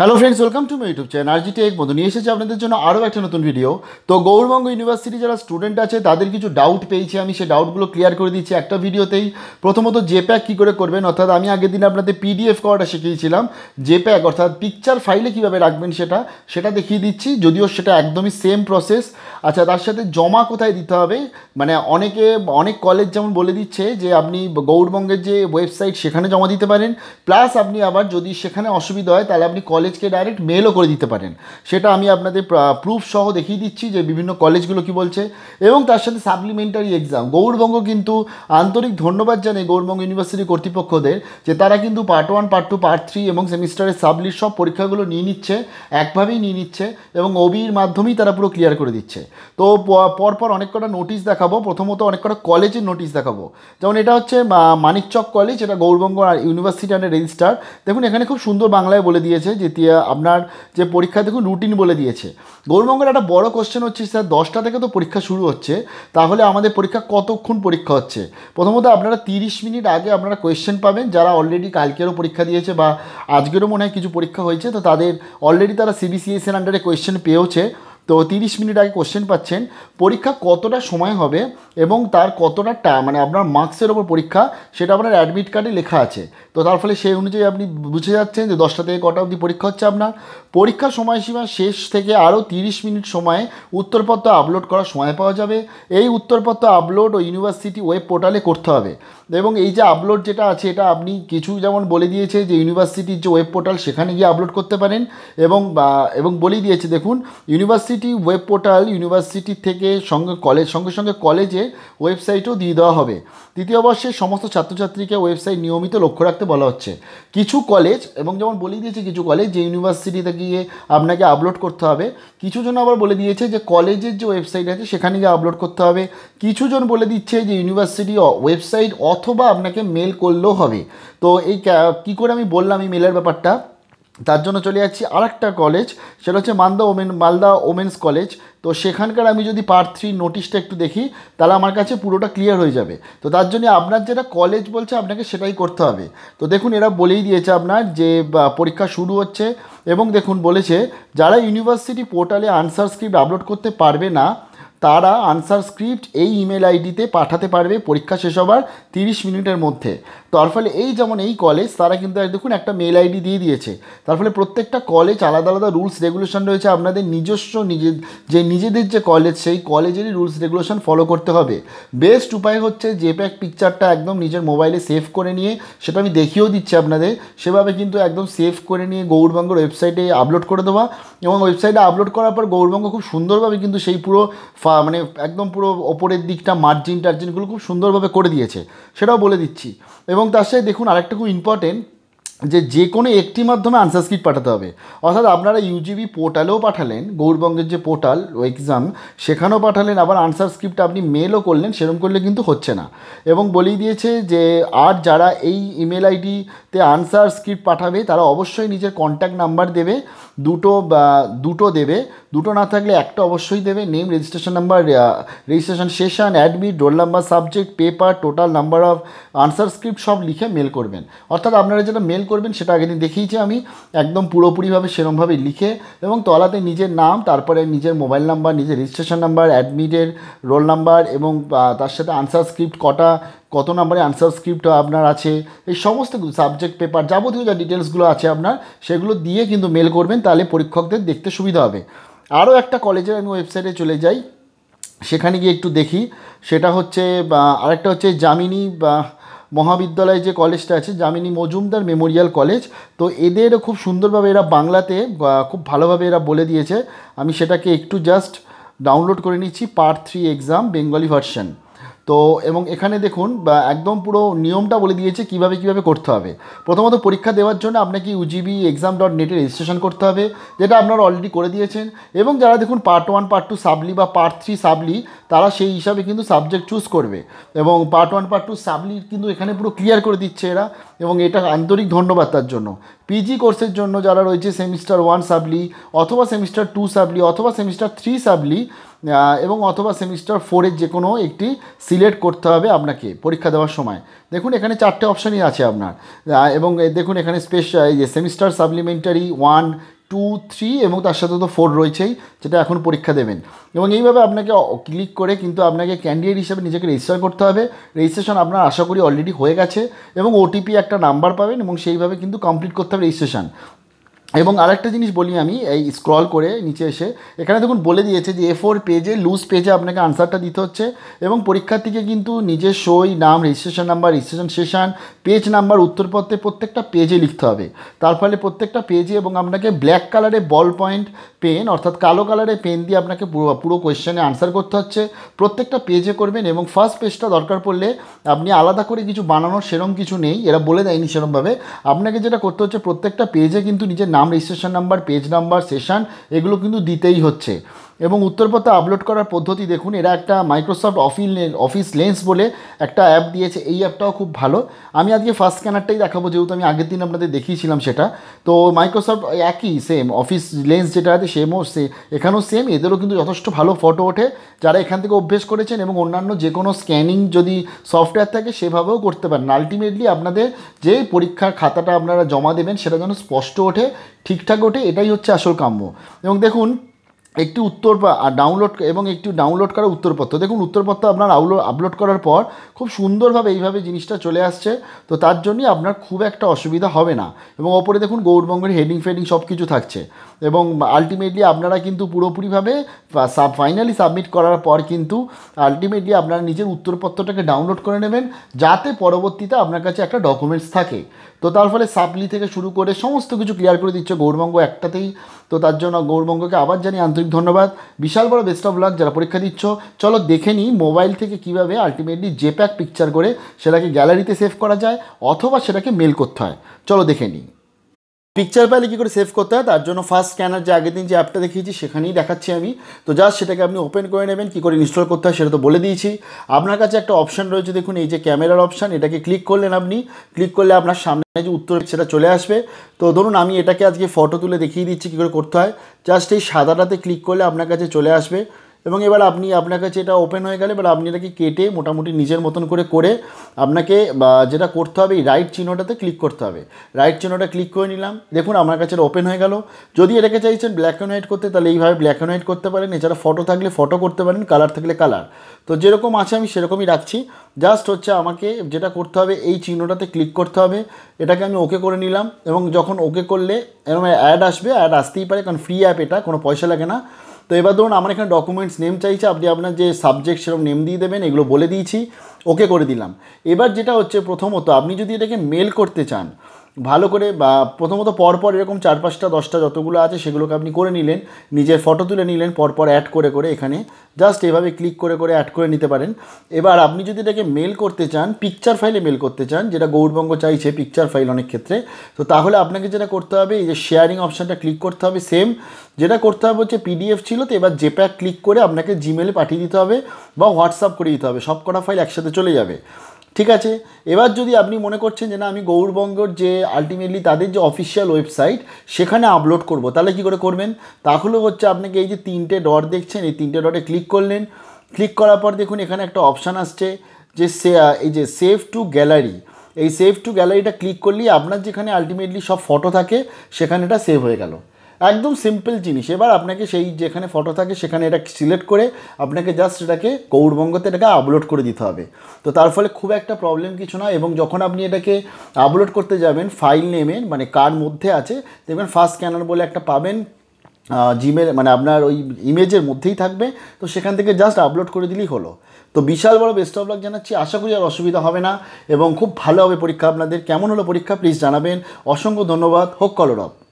hello friends welcome to my YouTube channel GT এক বন্ধু নিয়ে এসেছে আপনাদের জন্য আরও একটা নতুন ভিডিও তো গৌরবঙ্গ ইউনিভার্সিটি যারা স্টুডেন্ট আছে তাদের কিছু ডাউট পেয়েছি আমি সেই ডাউটগুলো ক্লিয়ার করে দিচ্ছি একটা ভিডিওতেই প্রথমত প্যাক কী করে করবেন অর্থাৎ আমি আগের দিন আপনাদের পিডিএফ করাটা শিখিয়েছিলাম প্যাক অর্থাৎ পিকচার ফাইলে কীভাবে রাখবেন সেটা সেটা দেখিয়ে দিচ্ছি যদিও সেটা একদমই সেম প্রসেস আচ্ছা তার সাথে জমা কোথায় দিতে হবে মানে অনেকে অনেক কলেজ যেমন বলে দিচ্ছে যে আপনি গৌরবঙ্গের যে ওয়েবসাইট সেখানে জমা দিতে পারেন প্লাস আপনি আবার যদি সেখানে অসুবিধা হয় তাহলে আপনি কলেজ কলেজকে ডাইরেক্ট মেলও করে দিতে পারেন সেটা আমি আপনাদের প্রুফ সহ দেখিয়ে দিচ্ছি যে বিভিন্ন কলেজগুলো কি বলছে এবং তার সাথে সাপ্লিমেন্টারি এক্সাম গৌরবঙ্গ কিন্তু আন্তরিক ধন্যবাদ জানে গৌরবঙ্গ ইউনিভার্সিটি কর্তৃপক্ষদের যে তারা কিন্তু part one part two part three এবং সেমিস্টারের সাবলির সব পরীক্ষাগুলো নিয়ে নিচ্ছে একভাবেই নিয়ে নিচ্ছে এবং ওবির মাধ্যমেই তারা পুরো ক্লিয়ার করে দিচ্ছে তো পরপর অনেক কটা নোটিশ দেখাবো প্রথমত অনেক কটা কলেজের নোটিশ দেখাবো যেমন এটা হচ্ছে মানিকচক কলেজ এটা গৌরবঙ্গ ইউনিভার্সিটি অ্যান্ড রেজিস্টার দেখুন এখানে খুব সুন্দর বাংলায় বলে দিয়েছে যে দ্বিতীয় আপনার যে পরীক্ষা দেখুন রুটিন বলে দিয়েছে গৌরবঙ্গের একটা বড় কোশ্চেন হচ্ছে স্যার দশটা থেকে তো পরীক্ষা শুরু হচ্ছে তাহলে আমাদের পরীক্ষা কতক্ষণ পরীক্ষা হচ্ছে প্রথমত আপনারা তিরিশ মিনিট আগে আপনারা কোয়েশ্চেন পাবেন যারা অলরেডি কালকেরও পরীক্ষা দিয়েছে বা আজকেরও মনে হয় কিছু পরীক্ষা হয়েছে তো তাদের অলরেডি তারা সিবিসিএসের আন্ডারে কোয়েশ্চেন পেয়েওছে তো তিরিশ মিনিট আগে কোশ্চেন পাচ্ছেন পরীক্ষা কতটা সময় হবে এবং তার কতটা টা মানে আপনার মার্কসের ওপর পরীক্ষা সেটা আপনার অ্যাডমিট কার্ডে লেখা আছে তো তার ফলে সেই অনুযায়ী আপনি বুঝে যাচ্ছেন যে দশটা থেকে কটা অবধি পরীক্ষা হচ্ছে আপনার পরীক্ষা সময়সীমা শেষ থেকে আরও তিরিশ মিনিট সময়ে উত্তরপত্র আপলোড করার সময় পাওয়া যাবে এই উত্তরপত্র আপলোড ও ইউনিভার্সিটি ওয়েব পোর্টালে করতে হবে এবং এই যে আপলোড যেটা আছে এটা আপনি কিছু যেমন বলে দিয়েছে যে ইউনিভার্সিটির যে ওয়েব পোর্টাল সেখানে গিয়ে আপলোড করতে পারেন এবং এবং বলেই দিয়েছে দেখুন university university web portal university থেকে সঙ্গে কলেজ সঙ্গে সঙ্গে কলেজে ওয়েবসাইটও দিয়ে দেওয়া হবে তৃতীয় বর্ষে সমস্ত ছাত্রছাত্রীকে ওয়েবসাইট নিয়মিত লক্ষ্য রাখতে বলা হচ্ছে কিছু কলেজ এবং যেমন বলে দিয়েছে কিছু কলেজ যে ইউনিভার্সিটিতে গিয়ে আপনাকে আপলোড করতে হবে কিছু জন আবার বলে দিয়েছে যে কলেজের যে ওয়েবসাইট আছে সেখানে গিয়ে আপলোড করতে হবে কিছু জন বলে দিচ্ছে যে ইউনিভার্সিটি ওয়েবসাইট অথবা আপনাকে মেল করলেও হবে তো এই কী করে আমি বললাম এই মেলের ব্যাপারটা তার জন্য চলে যাচ্ছি আর একটা কলেজ সেটা হচ্ছে Malda women Malda women's college তো সেখানকার আমি যদি পার্ট থ্রি নোটিশটা একটু দেখি তাহলে আমার কাছে পুরোটা ক্লিয়ার হয়ে যাবে তো তার জন্য আপনার যেটা কলেজ বলছে আপনাকে সেটাই করতে হবে তো দেখুন এরা বলেই দিয়েছে আপনার যে পরীক্ষা শুরু হচ্ছে এবং দেখুন বলেছে যারা ইউনিভার্সিটি পোর্টালে আনসার স্ক্রিপ্ট আপলোড করতে পারবে না তারা আনসার স্ক্রিপ্ট এই ইমেল আইডিতে পাঠাতে পারবে পরীক্ষা শেষ হবার তিরিশ মিনিটের মধ্যে তার ফলে এই যেমন এই কলেজ তারা কিন্তু দেখুন একটা মেল আইডি দিয়ে দিয়েছে তার ফলে প্রত্যেকটা কলেজ আলাদা আলাদা রুলস রেগুলেশন রয়েছে আপনাদের নিজস্ব নিজের যে নিজেদের যে কলেজ সেই কলেজেরই রুলস রেগুলেশন ফলো করতে হবে বেস্ট উপায় হচ্ছে যে প্যাক পিকচারটা একদম নিজের মোবাইলে সেভ করে নিয়ে সেটা আমি দেখিয়েও দিচ্ছি আপনাদের সেভাবে কিন্তু একদম সেভ করে নিয়ে গৌরবঙ্গ ওয়েবসাইটে আপলোড করে দেওয়া এবং ওয়েবসাইটে আপলোড করার পর গৌরবঙ্গ খুব সুন্দরভাবে কিন্তু সেই পুরো ফা মানে একদম পুরো ওপরের দিকটা মার্জিন টার্জিনগুলো খুব সুন্দরভাবে করে দিয়েছে সেটাও বলে দিচ্ছি এবং তার সাথে দেখুন আরেকটা খুব ইম্পর্টেন্ট যে যে কোনো একটি মাধ্যমে আনসার স্ক্রিপ্ট পাঠাতে হবে অর্থাৎ আপনারা ইউজিবি পোর্টালেও পাঠালেন গৌরবঙ্গের যে পোর্টাল ও এক্সাম সেখানেও পাঠালেন আবার আনসার স্ক্রিপ্ট আপনি মেলও করলেন সেরকম করলে কিন্তু হচ্ছে না এবং বলেই দিয়েছে যে আর যারা এই ইমেল আইডিতে আনসার স্ক্রিপ্ট পাঠাবে তারা অবশ্যই নিজের কন্ট্যাক্ট নাম্বার দেবে দুটো বা দুটো দেবে দুটো না থাকলে একটা অবশ্যই দেবে name registration number registration session admit roll number subject paper total number of answer script সব লিখে মেল করবেন অর্থাৎ আপনারা যেটা মেল করবেন সেটা আগে দিন দেখিয়েছি আমি একদম পুরোপুরিভাবে সেরমভাবে লিখে এবং তলাতে নিজের নাম তারপরে নিজের মোবাইল নাম্বার নিজের রেজিস্ট্রেশন নাম্বার অ্যাডমিটের রোল নাম্বার এবং তার সাথে আনসার স্ক্রিপ্ট কটা কত নম্বরে আনসার স্ক্রিপ্ট আপনার আছে এই সমস্ত সাবজেক্ট পেপার যাবতীয় যা ডিটেলসগুলো আছে আপনার সেগুলো দিয়ে কিন্তু মেল করবেন তাহলে পরীক্ষকদের দেখতে সুবিধা হবে আরও একটা কলেজের আমি ওয়েবসাইটে চলে যাই সেখানে গিয়ে একটু দেখি সেটা হচ্ছে আরেকটা হচ্ছে জামিনী বা মহাবিদ্যালয়ে যে কলেজটা আছে জামিনী মজুমদার মেমোরিয়াল কলেজ তো এদের খুব সুন্দরভাবে এরা বাংলাতে খুব ভালোভাবে এরা বলে দিয়েছে আমি সেটাকে একটু জাস্ট ডাউনলোড করে নিচ্ছি part three exam Bengali version তো এবং এখানে দেখুন একদম পুরো নিয়মটা বলে দিয়েছে কিভাবে কিভাবে করতে হবে প্রথমত পরীক্ষা দেওয়ার জন্য আপনাকে ইউজিবি এক্সাম ডট নেটে রেজিস্ট্রেশন করতে হবে যেটা আপনারা অলরেডি করে দিয়েছেন এবং যারা দেখুন পার্ট ওয়ান পার্ট টু সাবলি বা পার্ট থ্রি সাবলি তারা সেই হিসাবে কিন্তু সাবজেক্ট চুজ করবে এবং পার্ট ওয়ান পার্ট টু সাবলি কিন্তু এখানে পুরো ক্লিয়ার করে দিচ্ছে এরা এবং এটা আন্তরিক ধন্যবাদ তার জন্য পিজি কোর্সের জন্য যারা রয়েছে সেমিস্টার ওয়ান সাবলি অথবা সেমিস্টার টু সাবলি অথবা সেমিস্টার থ্রি সাবলি এবং অথবা সেমিস্টার ফোরের যে কোনো একটি সিলেক্ট করতে হবে আপনাকে পরীক্ষা দেওয়ার সময় দেখুন এখানে চারটে অপশানই আছে আপনার এবং দেখুন এখানে স্পেশাল যে semester supplementary one two three এবং তার সাথে তো ফোর রয়েছেই যেটা এখন পরীক্ষা দেবেন এবং এইভাবে আপনাকে ক্লিক করে কিন্তু আপনাকে ক্যান্ডিডেট হিসাবে নিজেকে রেজিস্টার করতে হবে রেজিস্ট্রেশন আপনার আশা করি অলরেডি হয়ে গেছে এবং ওটিপি একটা নাম্বার পাবেন এবং সেইভাবে কিন্তু কমপ্লিট করতে হবে রেজিস্ট্রেশন এবং আরেকটা জিনিস বলি আমি এই স্ক্রল করে নিচে এসে এখানে দেখুন বলে দিয়েছে যে এ ফোর পেজে লুজ পেজে আপনাকে আনসারটা দিতে হচ্ছে এবং পরীক্ষার্থীকে কিন্তু নিজের সই নাম registration number registration session page number উত্তরপত্রে প্রত্যেকটা পেজে লিখতে হবে তার ফলে প্রত্যেকটা পেজে এবং আপনাকে ব্ল্যাক কালারে বল পয়েন্ট পেন অর্থাৎ কালো কালারে পেন দিয়ে আপনাকে পুরো পুরো কোয়েশ্চেনে আনসার করতে হচ্ছে প্রত্যেকটা পেজে করবেন এবং ফার্স্ট পেজটা দরকার পড়লে আপনি আলাদা করে কিছু বানানোর সেরম কিছু নেই এরা বলে দেয়নি সেরমভাবে আপনাকে যেটা করতে হচ্ছে প্রত্যেকটা পেজে কিন্তু নিজের নাম registration number page number session এগুলো কিন্তু দিতেই হচ্ছে এবং উত্তরপত্র আপলোড করার পদ্ধতি দেখুন এরা একটা মাইক্রোসফট অফিস অফিস লেন্স বলে একটা অ্যাপ দিয়েছে এই অ্যাপটাও খুব ভালো আমি আজকে ফার্স্ট স্ক্যানারটাই দেখাবো যেহেতু আমি আগের দিন আপনাদের দেখিয়েছিলাম সেটা তো মাইক্রোসফট একই সেম অফিস লেন্স যেটা আছে সেমও সে এখানেও সেম এদেরও কিন্তু যথেষ্ট ভালো ফটো ওঠে যারা এখান থেকে অভ্যেস করেছেন এবং অন্যান্য যে কোনো স্ক্যানিং যদি সফটওয়্যার থাকে সেভাবেও করতে পারেন আলটিমেটলি আপনাদের যে পরীক্ষার খাতাটা আপনারা জমা দেবেন সেটা যেন স্পষ্ট ওঠে ঠিকঠাক ওঠে এটাই হচ্ছে আসল কাম্য এবং দেখুন একটি উত্তর ডাউনলোড এবং একটি ডাউনলোড করা উত্তরপত্র দেখুন উত্তরপত্র আপনার আউলো আপলোড করার পর খুব সুন্দরভাবে এইভাবে জিনিসটা চলে আসছে তো তার জন্যই আপনার খুব একটা অসুবিধা হবে না এবং ওপরে দেখুন গৌরবঙ্গের হেডিং ফেডিং সব কিছু থাকছে এবং আলটিমেটলি আপনারা কিন্তু পুরোপুরিভাবে সাব ফাইনালি সাবমিট করার পর কিন্তু আলটিমেটলি আপনারা নিজের উত্তরপত্রটাকে ডাউনলোড করে নেবেন যাতে পরবর্তীতে আপনার কাছে একটা ডকুমেন্টস থাকে তো তার ফলে সাপলি থেকে শুরু করে সমস্ত কিছু ক্লিয়ার করে দিচ্ছে গৌরবঙ্গ একটাতেই তো তার জন্য গৌরবঙ্গকে আবার জানি আন্তরিক ধন্যবাদ বিশাল বড় বেস্ট অফ লাক যারা পরীক্ষা দিচ্ছ চলো দেখে নিই মোবাইল থেকে কিভাবে আলটিমেটলি জেপ্যাক পিকচার করে সেটাকে গ্যালারিতে সেভ করা যায় অথবা সেটাকে মেল করতে হয় চলো দেখে নিই পিকচার পাইলে কী করে সেভ করতে হয় তার জন্য ফার্স্ট স্ক্যানার যে আগের দিন যে অ্যাপটা দেখিয়েছি সেখানেই দেখাচ্ছি আমি তো জাস্ট সেটাকে আপনি ওপেন করে নেবেন কী করে ইনস্টল করতে হয় সেটা তো বলে দিয়েছি আপনার কাছে একটা অপশান রয়েছে দেখুন এই যে ক্যামেরার অপশান এটাকে ক্লিক করলেন আপনি ক্লিক করলে আপনার সামনে যে উত্তর সেটা চলে আসবে তো ধরুন আমি এটাকে আজকে ফটো তুলে দেখিয়ে দিচ্ছি কী করে করতে হয় জাস্ট এই সাদাটাতে ক্লিক করলে আপনার কাছে চলে আসবে এবং এবার আপনি আপনার কাছে এটা ওপেন হয়ে গেলে এবার আপনি এটাকে কেটে মোটামুটি নিজের মতন করে করে আপনাকে যেটা করতে হবে রাইট চিহ্নটাতে ক্লিক করতে হবে রাইট চিহ্নটা ক্লিক করে নিলাম দেখুন আপনার কাছে ওপেন হয়ে গেল যদি এটাকে চাইছেন ব্ল্যাক অ্যান্ড হোয়াইট করতে তাহলে এইভাবে ব্ল্যাক অ্যান্ড হোয়াইট করতে পারেন এছাড়া ফটো থাকলে ফটো করতে পারেন কালার থাকলে কালার তো যেরকম আছে আমি সেরকমই রাখছি জাস্ট হচ্ছে আমাকে যেটা করতে হবে এই চিহ্নটাতে ক্লিক করতে হবে এটাকে আমি ওকে করে নিলাম এবং যখন ওকে করলে এরকম অ্যাড আসবে অ্যাড আসতেই পারে কারণ ফ্রি অ্যাপ এটা কোনো পয়সা লাগে না তো এবার ধরুন আমার এখানে ডকুমেন্টস নেম চাইছে আপনি আপনার যে সাবজেক্ট সেরকম নেম দিয়ে দেবেন এগুলো বলে দিয়েছি ওকে করে দিলাম এবার যেটা হচ্ছে প্রথমত আপনি যদি এটাকে মেল করতে চান ভালো করে বা প্রথমত পরপর এরকম চার পাঁচটা দশটা যতগুলো আছে সেগুলোকে আপনি করে নিলেন নিজের ফটো তুলে নিলেন পরপর অ্যাড করে করে এখানে জাস্ট এভাবে ক্লিক করে করে অ্যাড করে নিতে পারেন এবার আপনি যদি এটাকে মেল করতে চান পিকচার ফাইলে মেল করতে চান যেটা গৌরবঙ্গ চাইছে পিকচার ফাইল অনেক ক্ষেত্রে তো তাহলে আপনাকে যেটা করতে হবে এই যে শেয়ারিং অপশানটা ক্লিক করতে হবে সেম যেটা করতে হবে হচ্ছে পিডিএফ ছিল তো এবার জেপ্যাক ক্লিক করে আপনাকে জিমেলে পাঠিয়ে দিতে হবে বা হোয়াটসঅ্যাপ করে দিতে হবে সব কটা ফাইল একসাথে চলে যাবে ঠিক আছে এবার যদি আপনি মনে করছেন যে না আমি গৌরবঙ্গর যে আলটিমেটলি তাদের যে অফিসিয়াল ওয়েবসাইট সেখানে আপলোড করব তাহলে কি করে করবেন তাহলে হচ্ছে আপনাকে এই যে তিনটে ডট দেখছেন এই তিনটে ডটে ক্লিক করলেন ক্লিক করার পর দেখুন এখানে একটা অপশান আসছে যে সে এই যে সেভ টু গ্যালারি এই সেভ টু গ্যালারিটা ক্লিক করলেই আপনার যেখানে আলটিমেটলি সব ফটো থাকে সেখানে এটা সেভ হয়ে গেল একদম সিম্পল জিনিস এবার আপনাকে সেই যেখানে ফটো থাকে সেখানে এটা সিলেক্ট করে আপনাকে জাস্ট এটাকে গৌরবঙ্গতে এটাকে আপলোড করে দিতে হবে তো তার ফলে খুব একটা প্রবলেম কিছু না এবং যখন আপনি এটাকে আপলোড করতে যাবেন ফাইল নেমে মানে কার মধ্যে আছে দেখবেন ফার্স্ট স্ক্যানার বলে একটা পাবেন জিমেল মানে আপনার ওই ইমেজের মধ্যেই থাকবে তো সেখান থেকে জাস্ট আপলোড করে দিলেই হলো তো বিশাল বড় বেস্ট অফ লাক জানাচ্ছি আশা করি আর অসুবিধা হবে না এবং খুব ভালো হবে পরীক্ষা আপনাদের কেমন হলো পরীক্ষা প্লিজ জানাবেন অসংখ্য ধন্যবাদ হোক কলরব